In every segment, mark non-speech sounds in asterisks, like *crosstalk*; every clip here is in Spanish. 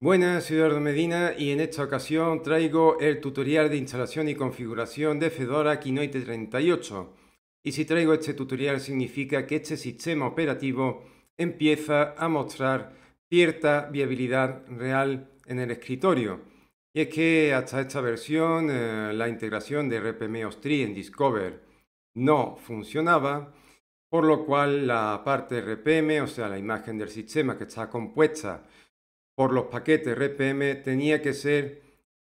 Buenas, soy Eduardo Medina y en esta ocasión traigo el tutorial de instalación y configuración de Fedora Kinoite 38. Y si traigo este tutorial significa que este sistema operativo empieza a mostrar cierta viabilidad real en el escritorio. Y es que hasta esta versión eh, la integración de RPMOS3 en Discover no funcionaba, por lo cual la parte RPM, o sea la imagen del sistema que está compuesta por los paquetes RPM tenía que ser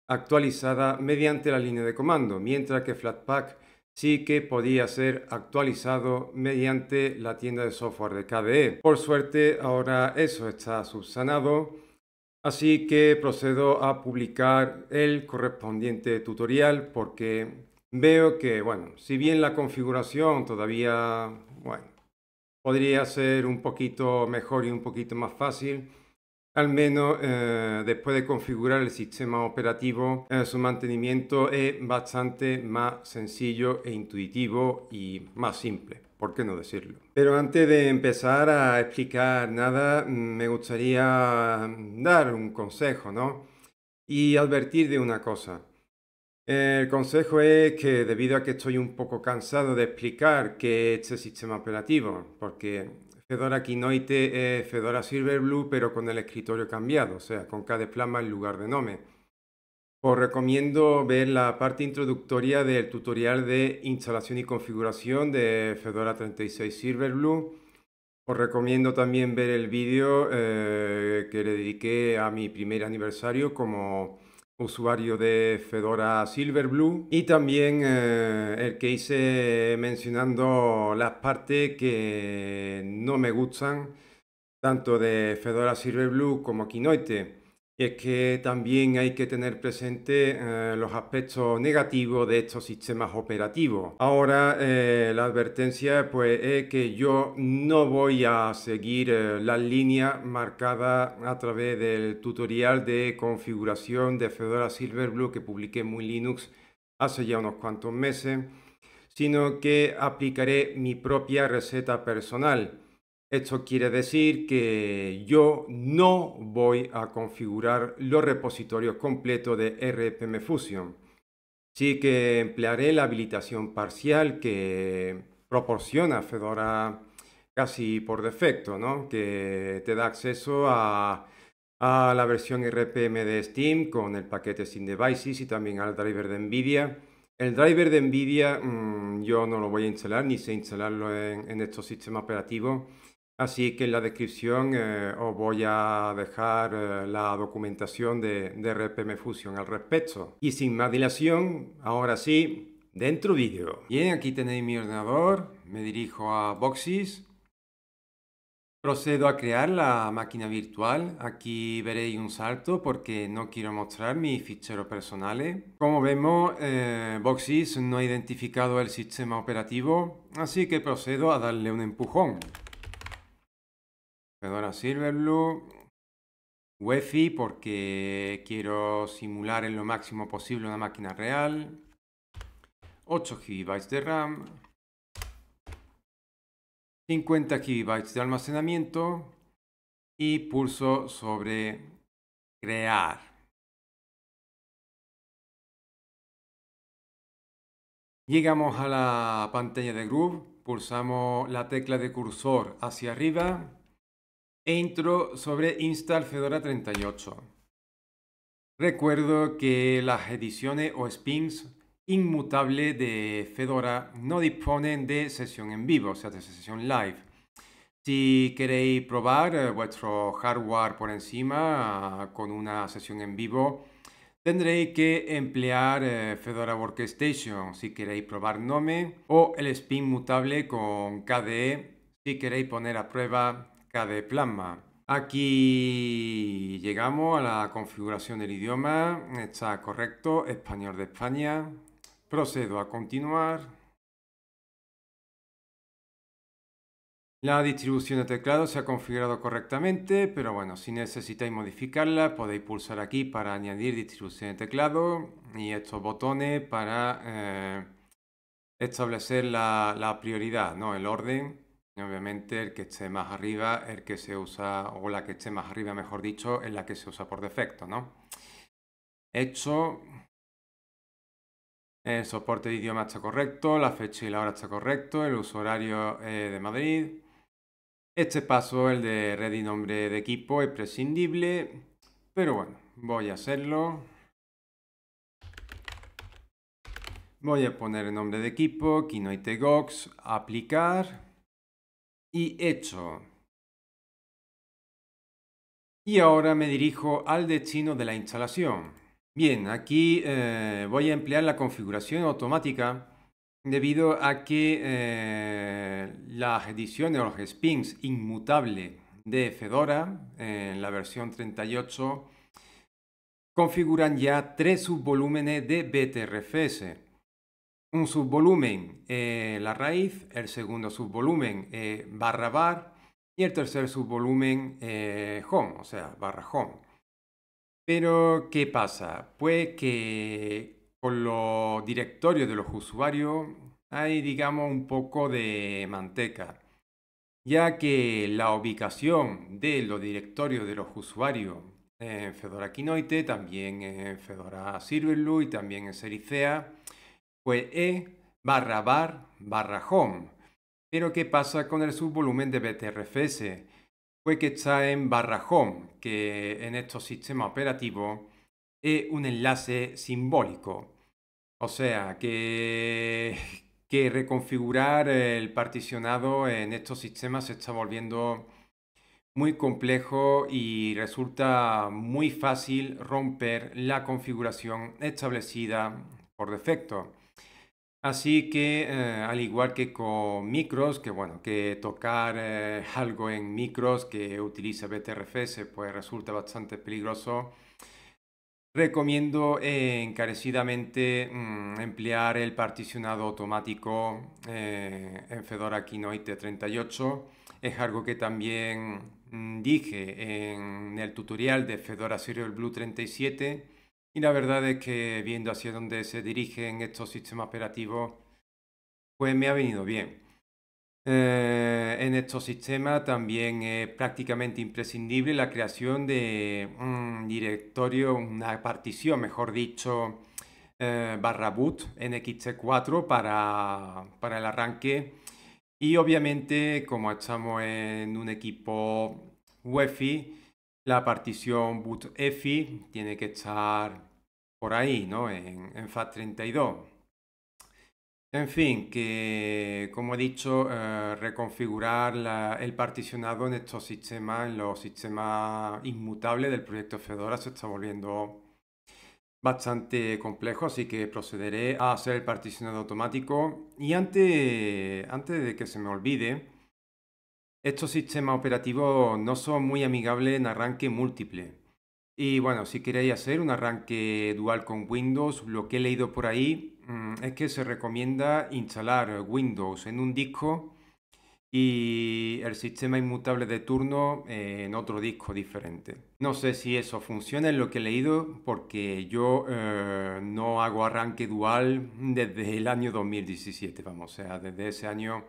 actualizada mediante la línea de comando, mientras que Flatpak sí que podía ser actualizado mediante la tienda de software de KDE. Por suerte ahora eso está subsanado, así que procedo a publicar el correspondiente tutorial porque veo que, bueno, si bien la configuración todavía, bueno, podría ser un poquito mejor y un poquito más fácil, al menos eh, después de configurar el sistema operativo, eh, su mantenimiento es bastante más sencillo e intuitivo y más simple. ¿Por qué no decirlo? Pero antes de empezar a explicar nada, me gustaría dar un consejo, ¿no? Y advertir de una cosa. El consejo es que debido a que estoy un poco cansado de explicar qué es este sistema operativo, porque Fedora Kinoite es eh, Fedora Silverblue, pero con el escritorio cambiado, o sea, con cada plasma en lugar de nombre. Os recomiendo ver la parte introductoria del tutorial de instalación y configuración de Fedora 36 Silverblue. Os recomiendo también ver el vídeo eh, que le dediqué a mi primer aniversario como usuario de Fedora Silverblue y también eh, el que hice mencionando las partes que no me gustan tanto de Fedora Silverblue como Kinoite es que también hay que tener presente eh, los aspectos negativos de estos sistemas operativos. Ahora, eh, la advertencia pues, es que yo no voy a seguir eh, la línea marcada a través del tutorial de configuración de Fedora Silverblue que publiqué en Muy Linux hace ya unos cuantos meses, sino que aplicaré mi propia receta personal esto quiere decir que yo no voy a configurar los repositorios completos de RPM Fusion. Sí que emplearé la habilitación parcial que proporciona Fedora casi por defecto, ¿no? que te da acceso a, la versión RPM de Steam con el paquete Steam Devices y también al driver de NVIDIA. El driver de NVIDIA mm, yo no lo voy a instalar ni sé instalarlo en, en estos sistemas operativos Así que en la descripción eh, os voy a dejar eh, la documentación de, RPM Fusion al respecto. Y sin más dilación, ahora sí, dentro vídeo. Bien, aquí tenéis mi ordenador, me dirijo a Boxis. Procedo a crear la máquina virtual. Aquí veréis un salto porque no quiero mostrar mis ficheros personales. Como vemos, eh, no ha identificado el sistema operativo, así que procedo a darle un empujón. Fedora Silverblue. UEFI porque quiero simular en lo máximo posible una máquina real. 8 GB de RAM. 50 GB de almacenamiento. Y pulso sobre crear. Llegamos a la pantalla de Groove, pulsamos la tecla de cursor hacia arriba Intro sobre Install Fedora 38. Recuerdo que las ediciones o spins inmutable de Fedora no disponen de sesión en vivo, o sea, de sesión live. Si queréis probar eh, vuestro hardware por encima con una sesión en vivo, tendréis que emplear eh, Fedora Workstation si queréis probar Nome o el spin mutable con KDE si queréis poner a prueba de Plasma. Aquí llegamos a la configuración del idioma, está correcto, español de España. Procedo a continuar. La distribución de teclado se ha configurado correctamente, pero bueno, si necesitáis modificarla podéis pulsar aquí para añadir distribución de teclado y estos botones para eh, establecer la, la prioridad, ¿no? el orden Obviamente el que esté más arriba, el que se usa, o la que esté más arriba, mejor dicho, es la que se usa por defecto, ¿no? Hecho, el soporte de idioma está correcto, la fecha y la hora está correcto, el uso horario eh, de Madrid. Este paso, el de red nombre de equipo, es prescindible, pero bueno, voy a hacerlo. Voy a poner el nombre de equipo, Kinoitegox, aplicar y hecho. Y ahora me dirijo al destino de la instalación. Bien, aquí eh, voy a emplear la configuración automática debido a que eh, las ediciones o los spins inmutables de Fedora en eh, la versión 38 configuran ya tres subvolúmenes de BTRFS un subvolumen, eh, la raíz, el segundo subvolumen, eh, barra bar, y el tercer subvolumen, eh, home, o sea, barra home. Pero, ¿qué pasa? Pues que con los directorios de los usuarios hay, digamos, un poco de manteca, ya que la ubicación de los directorios de los usuarios eh, en Fedora Kinoite, también en Fedora Silverloo y también en Sericea, pues E barra bar barra home. Pero ¿qué pasa con el subvolumen de BTRFS? Pues que está en barra home, que en estos sistemas operativos es un enlace simbólico. O sea, que, que reconfigurar el particionado en estos sistemas se está volviendo muy complejo y resulta muy fácil romper la configuración establecida por defecto. Así que, eh, al igual que con micros, que bueno, que tocar eh, *laughs* algo en micros que utiliza BTRFS, pues resulta bastante peligroso. Recomiendo eh, encarecidamente mm, emplear el particionado automático en Fedora Kinoite 38. Es algo que también mm, dije en el tutorial de Fedora Serial Blue 37 y la verdad es que viendo hacia dónde se dirigen estos sistemas operativos, pues me ha venido bien. Eh, en estos sistemas también es prácticamente imprescindible la creación de un directorio, una partición, mejor dicho, eh, barra boot en NXT4 para, para el arranque. Y obviamente, como estamos en un equipo UEFI, la partición boot EFI tiene que estar por ahí, ¿no? En, FAT32. En fin, que como he dicho, eh, reconfigurar el particionado en estos sistemas, en los sistemas inmutables del proyecto Fedora, se está volviendo bastante complejo, así que procederé a hacer el particionado automático. Y antes de que se me olvide, estos sistemas operativos no son muy amigables en arranque múltiple. Y bueno, si queréis hacer un arranque dual con Windows, lo que he leído por ahí mm, es que se recomienda instalar Windows en un disco y el sistema inmutable de turno eh, en otro disco diferente. No sé si eso funciona en lo que he leído porque yo eh, no hago arranque dual desde el año 2017, vamos, o sea, desde ese año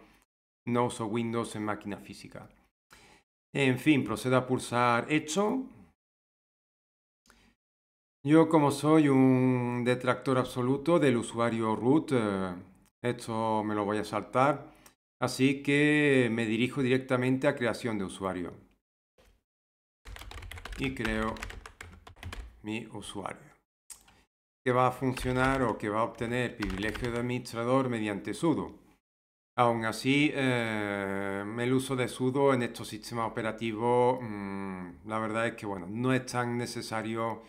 no uso Windows en máquina física. En fin, procedo a pulsar Hecho. Yo como soy un detractor absoluto del usuario root, esto eh, me lo voy a saltar, así que me dirijo directamente a creación de usuario. Y creo mi usuario, que va a funcionar o que va a obtener privilegio de administrador mediante sudo. Aún así, eh, el uso de sudo en estos sistemas operativos, mm, la verdad es que bueno, no es tan necesario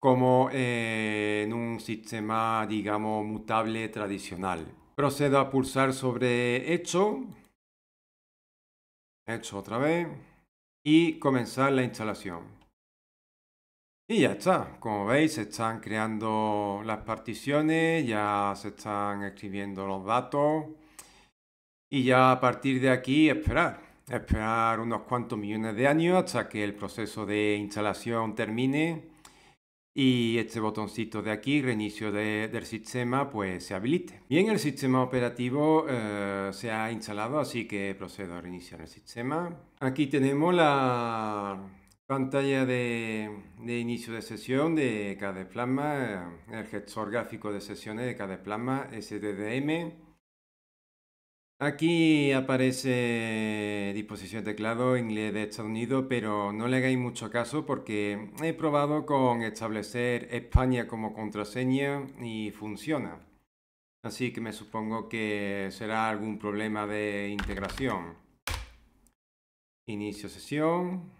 como eh, en un sistema, digamos, mutable tradicional. Procedo a pulsar sobre Hecho, Hecho otra vez, y comenzar la instalación. Y ya está, como veis se están creando las particiones, ya se están escribiendo los datos y ya a partir de aquí esperar. Esperar unos cuantos millones de años hasta que el proceso de instalación termine y este botoncito de aquí, reinicio de, del sistema, pues se habilite. Bien, el sistema operativo eh, se ha instalado, así que procedo a reiniciar el sistema. Aquí tenemos la pantalla de, de inicio de sesión de cada plasma, eh, el gestor gráfico de sesiones de cada plasma, SDDM. Aquí aparece disposición de teclado inglés de Estados Unidos, pero no le hagáis mucho caso porque he probado con establecer España como contraseña y funciona. Así que me supongo que será algún problema de integración. Inicio sesión.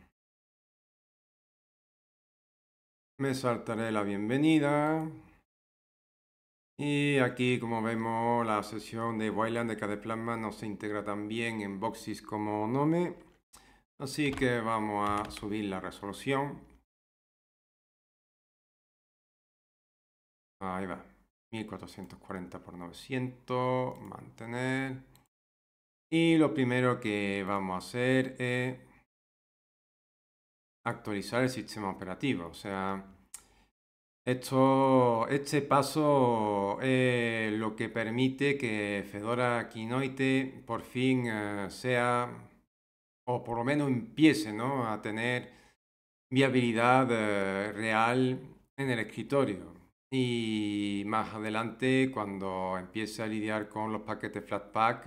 Me saltaré la bienvenida. Y aquí, como vemos, la sesión de Wayland de plasma no se integra tan bien en boxes como Nome. Así que vamos a subir la resolución. Ahí va. 1440 x 900. Mantener. Y lo primero que vamos a hacer es actualizar el sistema operativo. O sea, esto, este paso es eh, lo que permite que Fedora Kinoite por fin eh, sea, o por lo menos empiece ¿no? a tener viabilidad eh, real en el escritorio. Y más adelante, cuando empiece a lidiar con los paquetes Flatpak,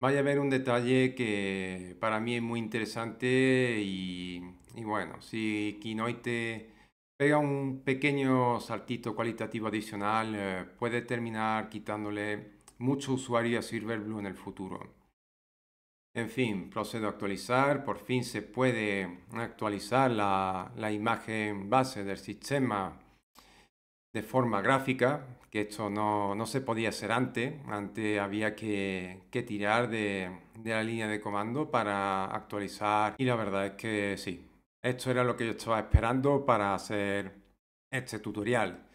vaya a haber un detalle que para mí es muy interesante y, y bueno, si Kinoite pega un pequeño saltito cualitativo adicional, eh, puede terminar quitándole mucho usuario a Silverblue en el futuro. En fin, procedo a actualizar, por fin se puede actualizar la, imagen base del sistema de forma gráfica, que esto no, se podía hacer antes, antes había que, tirar de, la línea de comando para actualizar y la verdad es que sí, esto era lo que yo estaba esperando para hacer este tutorial.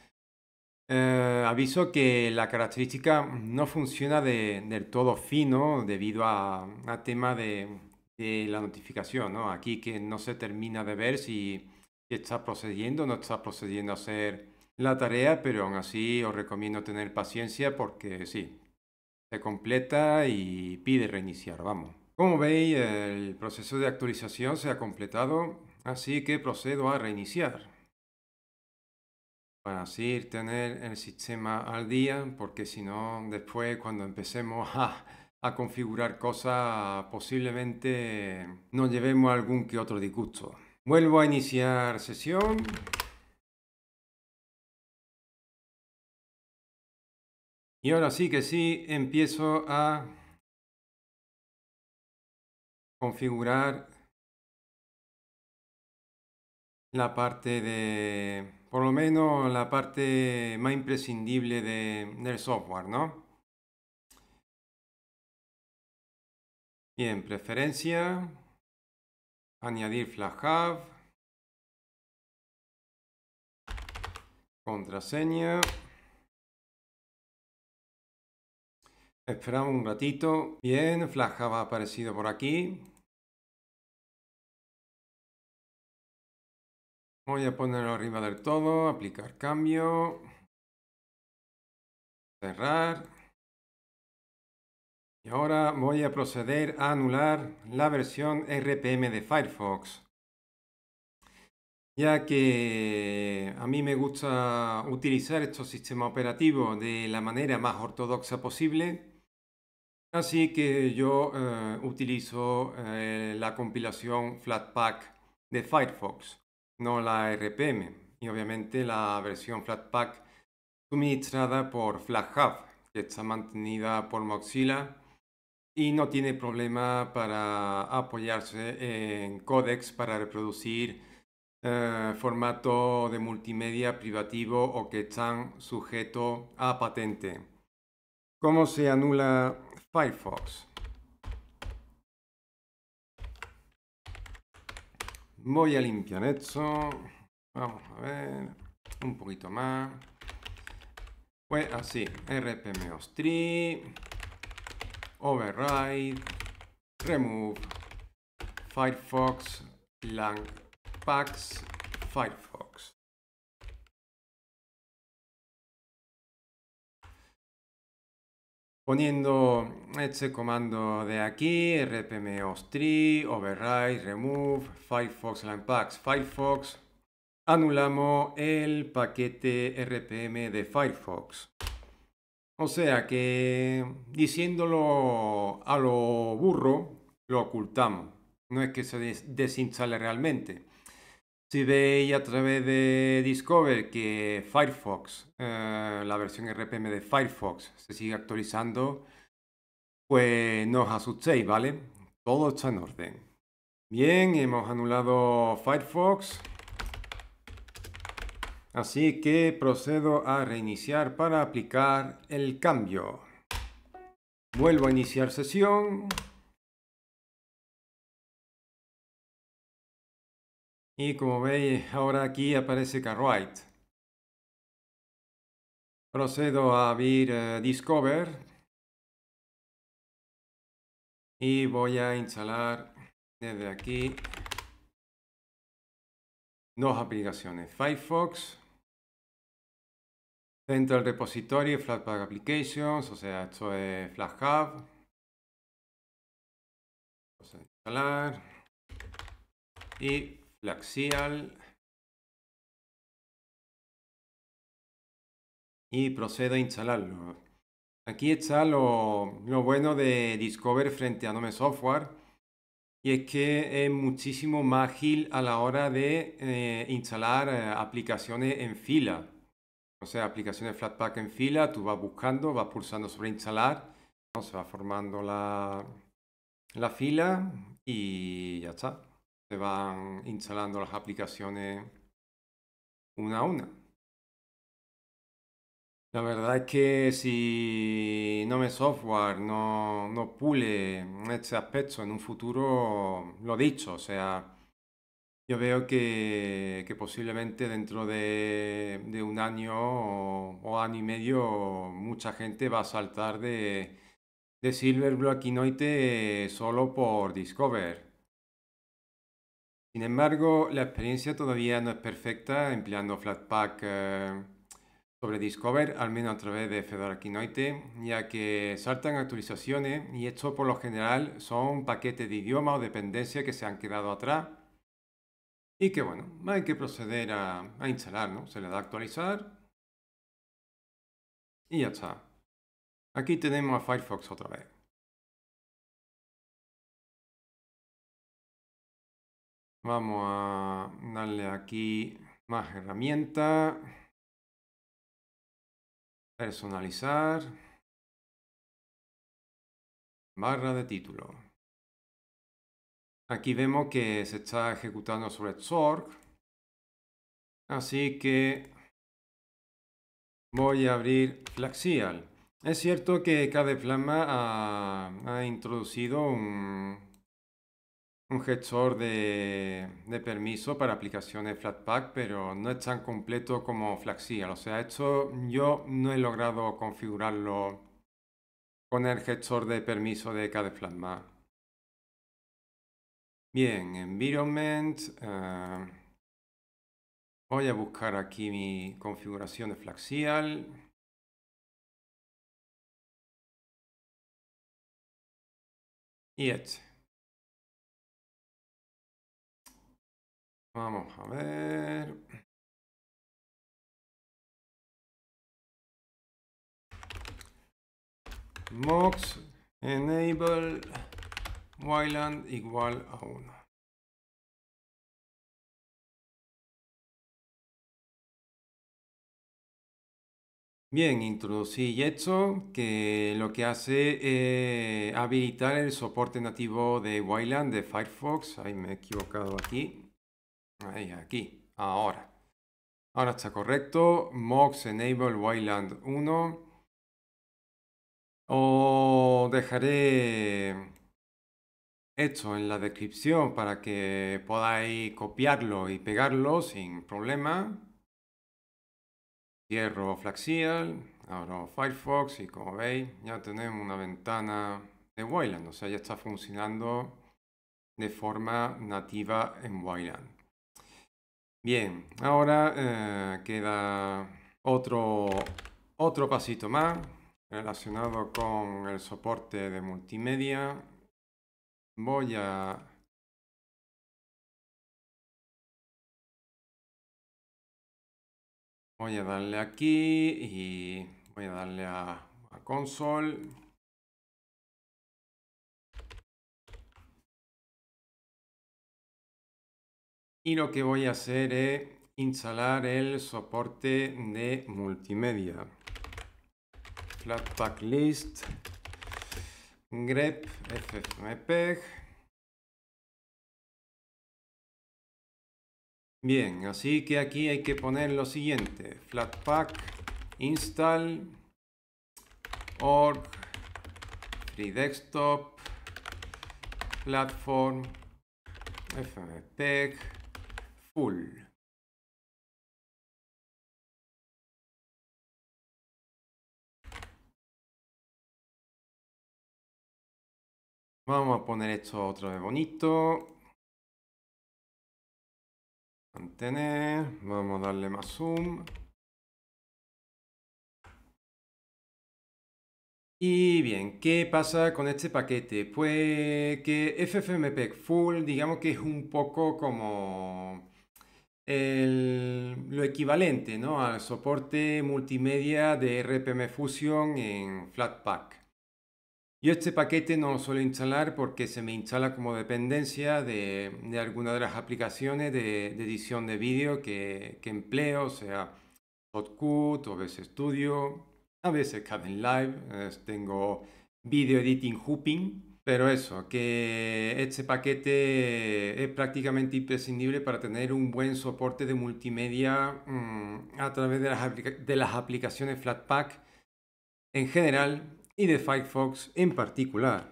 Eh, aviso que la característica no funciona del todo fino debido a, tema de, la notificación, Aquí que no se termina de ver si, si está procediendo o no está procediendo a hacer la tarea, pero aún así os recomiendo tener paciencia porque sí, se completa y pide reiniciar, vamos. Como veis, el proceso de actualización se ha completado Así que procedo a reiniciar. Para así tener el sistema al día, porque si no, después cuando empecemos *laughs* a, a configurar cosas, posiblemente nos llevemos algún que otro disgusto. Vuelvo a iniciar sesión. Y ahora sí que sí, empiezo a configurar la parte de, por lo menos la parte más imprescindible de, del software, ¿no? Bien, preferencia, añadir flash hub, contraseña. Esperamos un ratito. Bien, flash ha aparecido por aquí. Voy a ponerlo arriba del todo, aplicar cambio, cerrar. Y ahora voy a proceder a anular la versión RPM de Firefox. Ya que a mí me gusta utilizar estos sistemas operativos de la manera más ortodoxa posible. Así que yo eh, utilizo eh, la compilación Flatpak de Firefox no la RPM, y obviamente la versión Flatpak suministrada por FlatHub, que está mantenida por Mozilla y no tiene problema para apoyarse en codecs para reproducir eh, formato de multimedia privativo o que están sujeto a patente. ¿Cómo se anula Firefox? Voy a limpiar eso. Vamos a ver. Un poquito más. Pues así. RPM 3 Override. Remove. Firefox. Lang. Packs. Firefox. poniendo este comando de aquí, rpm 3 override, remove, firefox linepacks firefox, anulamos el paquete rpm de firefox. O sea que diciéndolo a lo burro, lo ocultamos. No es que se desinstale realmente. Si veis a través de Discover que Firefox, eh, la versión RPM de Firefox, se sigue actualizando, pues no os asustéis, ¿vale? Todo está en orden. Bien, hemos anulado Firefox. Así que procedo a reiniciar para aplicar el cambio. Vuelvo a iniciar sesión. Y como veis, ahora aquí aparece Cartwright. Procedo a abrir eh, Discover. Y voy a instalar desde aquí dos aplicaciones. Firefox. Central Repository, Flatpak Applications, o sea, esto es FlatHub. Vamos a instalar. Y laxial Y proceda a instalarlo. Aquí está lo, bueno de Discover frente a Nome Software. Y es que es muchísimo más ágil a la hora de eh, instalar eh, aplicaciones en fila. O sea, aplicaciones Flatpak en fila, tú vas buscando, vas pulsando sobre instalar, ¿no? se va formando la, la fila y ya está se van instalando las aplicaciones una a una. La verdad es que si no me Software no, pule este aspecto en un futuro, lo dicho, o sea, yo veo que, posiblemente dentro de, un año o, año y medio mucha gente va a saltar de, de Silver a solo por Discover. Sin embargo, la experiencia todavía no es perfecta empleando Flatpak eh, sobre Discover, al menos a través de Fedora Kinoite, ya que saltan actualizaciones y esto por lo general son paquetes de idioma o dependencia que se han quedado atrás y que bueno, hay que proceder a, a instalar, ¿no? Se le da a actualizar y ya está. Aquí tenemos a Firefox otra vez. Vamos a darle aquí más herramienta. Personalizar. Barra de título. Aquí vemos que se está ejecutando sobre Zorg. Así que voy a abrir Flaxial. Es cierto que cada flama ha introducido un, un gestor de, de, permiso para aplicaciones Flatpak, pero no es tan completo como Flaxial. O sea, esto yo no he logrado configurarlo con el gestor de permiso de flatma Bien, Environment. Eh, voy a buscar aquí mi configuración de Flaxial. Y este. Vamos a ver. Mox enable Wayland igual a 1. Bien, introducí Jetson, que lo que hace es eh, habilitar el soporte nativo de Wayland de Firefox. Ahí me he equivocado aquí. Ahí, aquí, ahora. Ahora está correcto. Mox Enable Wayland 1. O dejaré esto en la descripción para que podáis copiarlo y pegarlo sin problema. Cierro Flaxial, abro Firefox y como veis ya tenemos una ventana de Wayland, o sea ya está funcionando de forma nativa en Wayland. Bien, ahora eh, queda otro, pasito más relacionado con el soporte de multimedia. Voy a... Voy a darle aquí y voy a darle a, a console. y lo que voy a hacer es instalar el soporte de multimedia. Flatpak list grep ffmpeg Bien, así que aquí hay que poner lo siguiente, flatpak install org free desktop platform fmpeg Vamos a poner esto otra vez bonito. Mantener. Vamos a darle más zoom. Y bien, ¿qué pasa con este paquete? Pues que FFmpeg Full digamos que es un poco como lo equivalente al soporte multimedia de RPM Fusion en Flatpak. Yo este paquete no lo suelo instalar porque se me instala como dependencia de, alguna de las aplicaciones de, edición de vídeo que, empleo, o sea Hotcut, OBS Studio, a veces Cabin Live, eh, tengo Video Editing Hooping, pero eso, que este paquete es prácticamente imprescindible para tener un buen soporte de multimedia mm, a través de las, de las aplicaciones Flatpak en general y de Firefox en particular.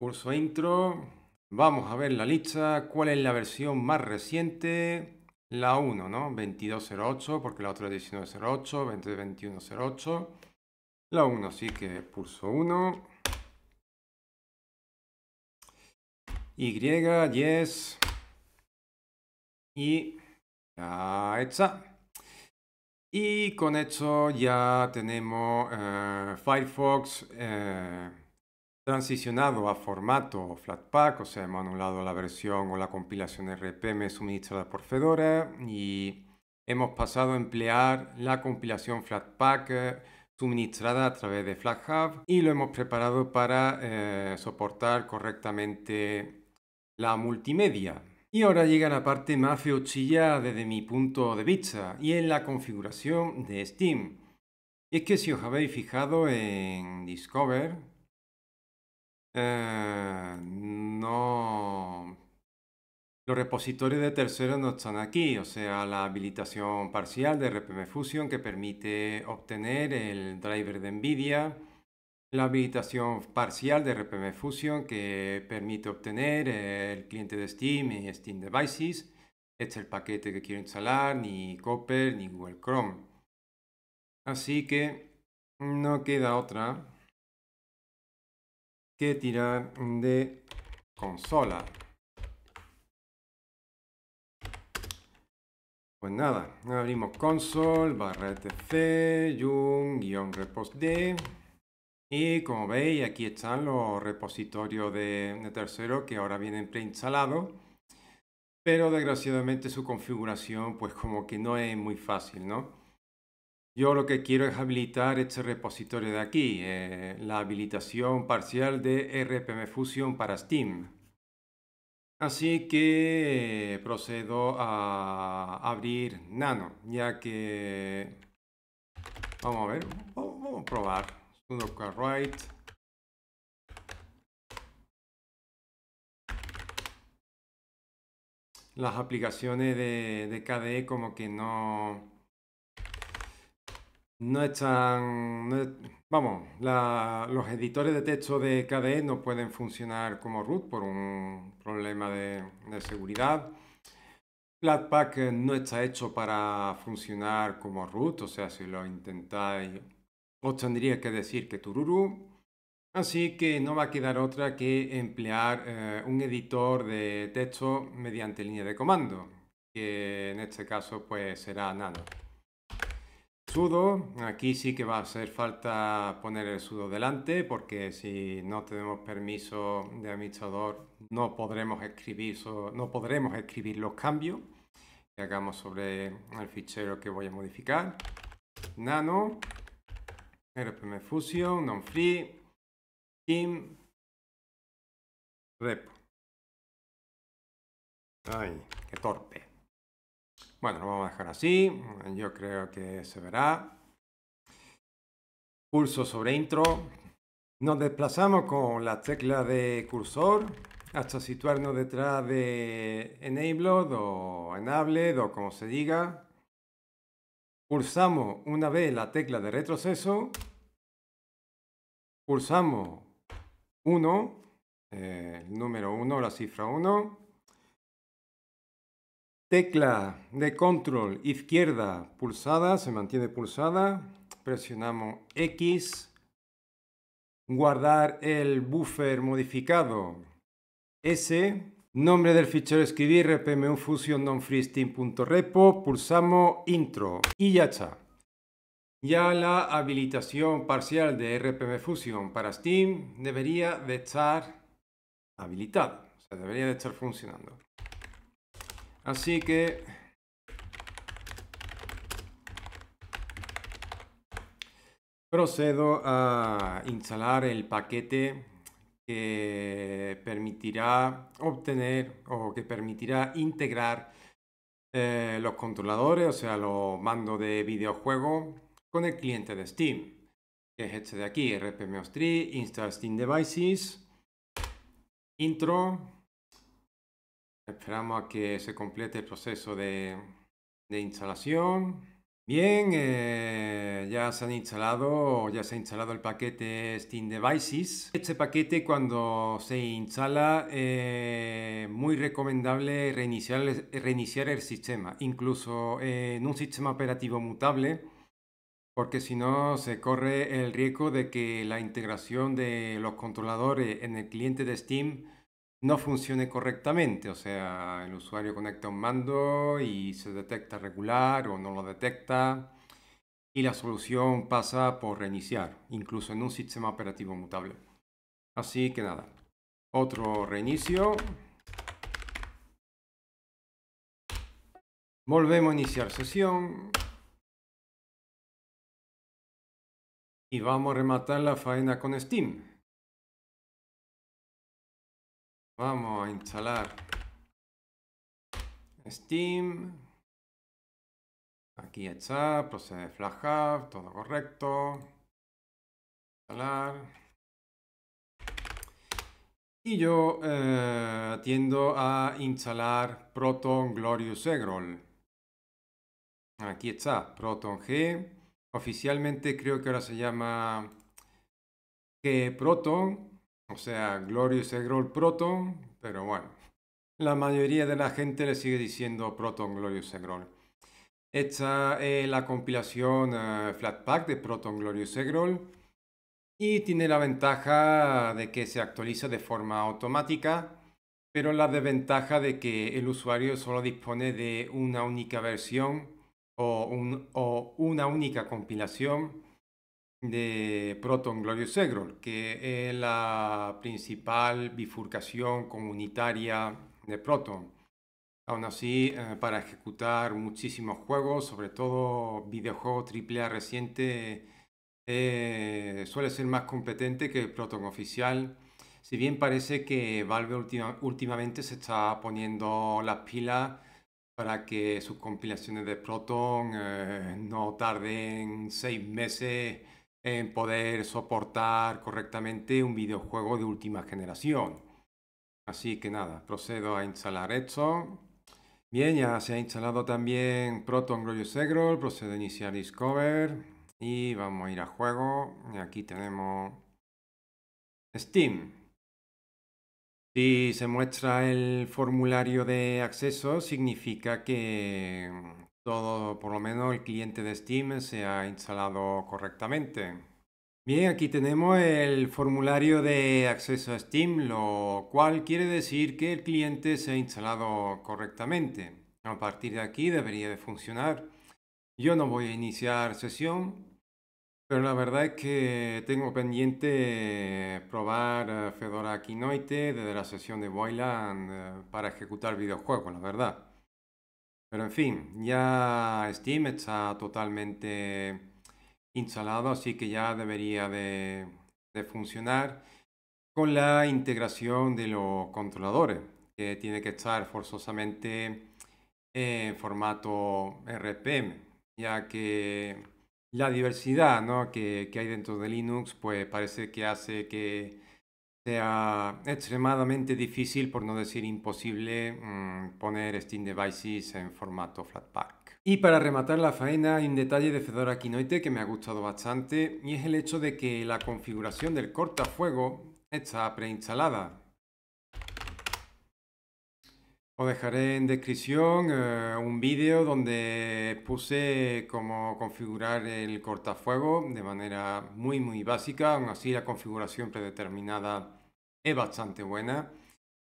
Curso intro, vamos a ver la lista, cuál es la versión más reciente, la 1, ¿no? 2208, porque la otra es 1908, 22.21.08. La 1, sí que pulso 1. Y, yes. Y ya está. Y con esto ya tenemos eh, Firefox eh, transicionado a formato Flatpak, o sea, hemos anulado la versión o la compilación RPM suministrada por Fedora y hemos pasado a emplear la compilación Flatpak eh, suministrada a través de FlatHub y lo hemos preparado para soportar correctamente la multimedia. Y ahora llega la parte más feochilla desde mi punto de vista, y en la configuración de Steam. Y es que si os habéis fijado en Discover, eh, no... Los repositorios de terceros no están aquí, o sea, la habilitación parcial de RPM Fusion que permite obtener el driver de NVIDIA, la habilitación parcial de RPM Fusion que permite obtener el cliente de Steam y Steam Devices. Este es el paquete que quiero instalar, ni Copper ni Google Chrome. Así que no queda otra que tirar de consola. Pues nada, abrimos console, barra etc, yum, guión repost d. Y como veis, aquí están los repositorios de, tercero que ahora vienen preinstalados. Pero desgraciadamente su configuración pues como que no es muy fácil, ¿no? Yo lo que quiero es habilitar este repositorio de aquí, eh, la habilitación parcial de RPM Fusion para Steam. Así que procedo a abrir Nano, ya que... Vamos a ver, vamos a probar local right. Las aplicaciones de, KDE como que no... No están... vamos, los editores de texto de KDE no pueden funcionar como root por un problema de, de seguridad. Flatpak no está hecho para funcionar como root, o sea, si lo intentáis os tendría que decir que tururú. Así que no va a quedar otra que emplear eh, un editor de texto mediante línea de comando, que en este caso pues será nano. Sudo, aquí sí que va a hacer falta poner el sudo delante porque si no tenemos permiso de administrador no podremos escribir, no podremos escribir los cambios que hagamos sobre el fichero que voy a modificar. Nano, RPM Fusion, Non-Free, Team, Repo. Ay, qué torpe. Bueno, lo vamos a dejar así. Yo creo que se verá. Pulso sobre intro. Nos desplazamos con la tecla de cursor hasta situarnos detrás de enable o Enabled o como se diga. Pulsamos una vez la tecla de retroceso. Pulsamos 1, eh, el número 1, la cifra 1. Tecla de control izquierda pulsada, se mantiene pulsada. Presionamos X. Guardar el buffer modificado S. Nombre del fichero escribir rpmfusion fusion non pulsamos intro y ya está. Ya la habilitación parcial de RPM Fusion para Steam debería de estar habilitada, o debería de estar funcionando. Así que procedo a instalar el paquete que permitirá obtener o que permitirá integrar eh, los controladores, o sea, los mandos de videojuego con el cliente de Steam, que es este de aquí, RPMOS3, Install Steam Devices, intro. Esperamos a que se complete el proceso de instalación. Bien, eh, ya se han instalado, ya se ha instalado el paquete Steam Devices. Este paquete cuando se instala, es eh, muy recomendable reiniciar, reiniciar, el sistema, incluso en un sistema operativo mutable, porque si no se corre el riesgo de que la integración de los controladores en el cliente de Steam no funcione correctamente, o sea, el usuario conecta un mando y se detecta regular o no lo detecta y la solución pasa por reiniciar, incluso en un sistema operativo mutable. Así que nada, otro reinicio. Volvemos a iniciar sesión. Y vamos a rematar la faena con Steam. Vamos a instalar Steam. Aquí está, procede Hub, todo correcto. Instalar. Y yo eh, atiendo a instalar Proton Glorious Egrol. Aquí está, Proton G. Oficialmente creo que ahora se llama G Proton o sea, Glorious Egrol Proton, pero bueno. La mayoría de la gente le sigue diciendo Proton Glorious Egrol. Esta es la compilación eh, Flatpak de Proton Glorious Egrol y tiene la ventaja de que se actualiza de forma automática, pero la desventaja de que el usuario solo dispone de una única versión o una única compilación de Proton Glorious Eggroll, que es la principal bifurcación comunitaria de Proton. Aún así, eh, para ejecutar muchísimos juegos, sobre todo videojuegos AAA recientes, eh, suele ser más competente que el Proton oficial. Si bien parece que Valve últimamente se está poniendo las pilas para que sus compilaciones de Proton eh, no tarden seis meses en poder soportar correctamente un videojuego de última generación. Así que nada, procedo a instalar esto. Bien, ya se ha instalado también Proton Glorious procedo a iniciar Discover y vamos a ir a juego. Y aquí tenemos Steam. Si se muestra el formulario de acceso, significa que todo, por lo menos el cliente de Steam se ha instalado correctamente. Bien, aquí tenemos el formulario de acceso a Steam, lo cual quiere decir que el cliente se ha instalado correctamente. A partir de aquí debería de funcionar. Yo no voy a iniciar sesión, pero la verdad es que tengo pendiente probar eh, Fedora Kinoite desde la sesión de Wayland eh, para ejecutar videojuegos, la verdad. Pero en fin, ya Steam está totalmente instalado, así que ya debería de, funcionar con la integración de los controladores, que tiene que estar forzosamente en formato RPM, ya que la diversidad que, que, hay dentro de Linux, pues parece que hace que sea extremadamente difícil, por no decir imposible, mm, poner Steam Devices en formato Flatpak. Y para rematar la faena hay un detalle de Fedora Kinoite que me ha gustado bastante y es el hecho de que la configuración del cortafuego está preinstalada. Os dejaré en descripción eh, un vídeo donde puse cómo configurar el cortafuego de manera muy muy básica, aún así la configuración predeterminada es bastante buena.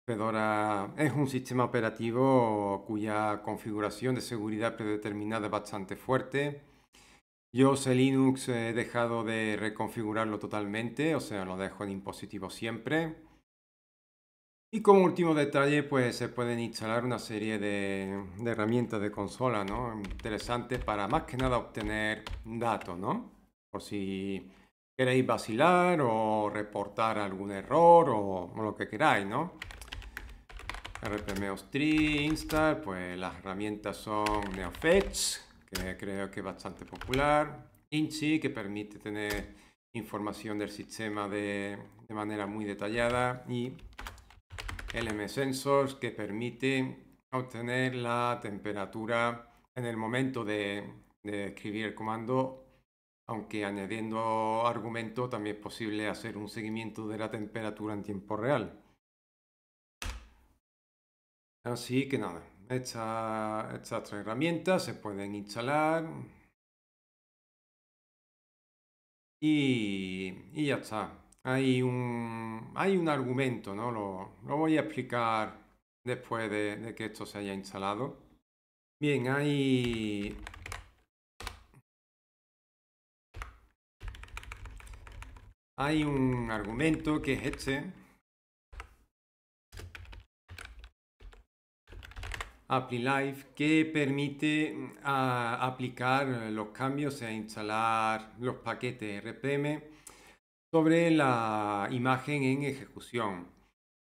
Fedora es un sistema operativo cuya configuración de seguridad predeterminada es bastante fuerte. Yo sé Linux he dejado de reconfigurarlo totalmente, o sea, lo dejo en impositivo siempre. Y como último detalle, pues se pueden instalar una serie de, herramientas de consola, ¿no? Interesante para más que nada obtener datos, ¿no? Por si queréis vacilar o reportar algún error o, lo que queráis, ¿no? RPMOS3, Install, pues las herramientas son NeoFetch, que creo que es bastante popular, Inchi, que permite tener información del sistema de, de manera muy detallada y LM Sensors que permite obtener la temperatura en el momento de, escribir el comando, aunque añadiendo argumento también es posible hacer un seguimiento de la temperatura en tiempo real. Así que nada, estas tres herramientas se pueden instalar y, y ya está hay un, argumento, ¿no? Lo, voy a explicar después de, que esto se haya instalado. Bien, hay... Hay un argumento que es este. ApplyLife que permite ah, aplicar los cambios, e instalar los paquetes RPM sobre la imagen en ejecución.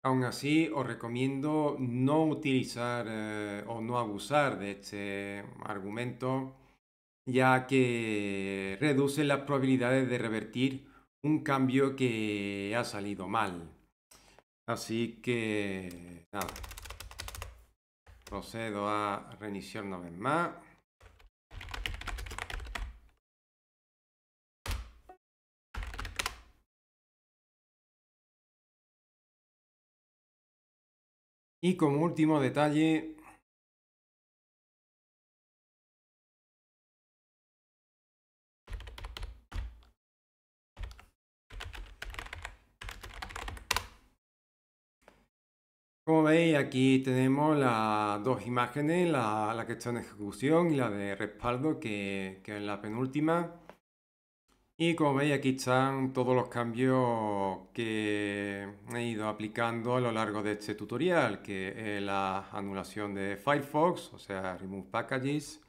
Aún así, os recomiendo no utilizar eh, o no abusar de este argumento, ya que reduce las probabilidades de revertir un cambio que ha salido mal. Así que, procedo a reiniciar una vez más. Y como último detalle, Como veis, aquí tenemos las dos imágenes, la, que está en ejecución y la de respaldo, que, que es la penúltima. Y como veis aquí están todos los cambios que he ido aplicando a lo largo de este tutorial, que es la anulación de Firefox, o sea, Remove Packages.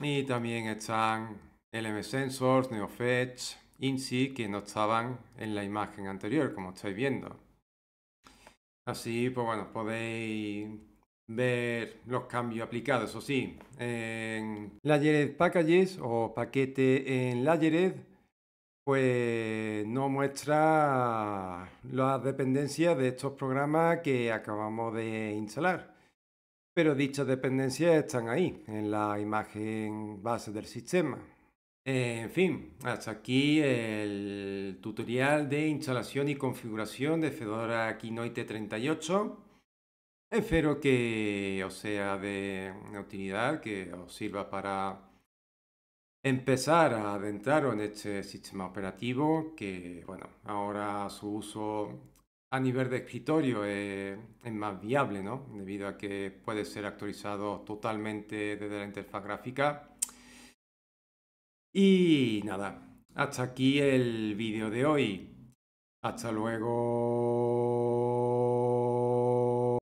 Y también están LM Sensors, NeoFetch, INSI, que no estaban en la imagen anterior, como estáis viendo. Así, pues bueno, podéis ver los cambios aplicados, O sí. En Layered Packages o paquete en Layered, pues no muestra las dependencias de estos programas que acabamos de instalar. Pero dichas dependencias están ahí, en la imagen base del sistema. En fin, hasta aquí el tutorial de instalación y configuración de Fedora Kinoite 38. Espero que os sea de utilidad, que os sirva para empezar a adentraros en este sistema operativo, que bueno, ahora su uso a nivel de escritorio es, más viable, ¿no? Debido a que puede ser actualizado totalmente desde la interfaz gráfica. Y nada, hasta aquí el vídeo de hoy. Hasta luego.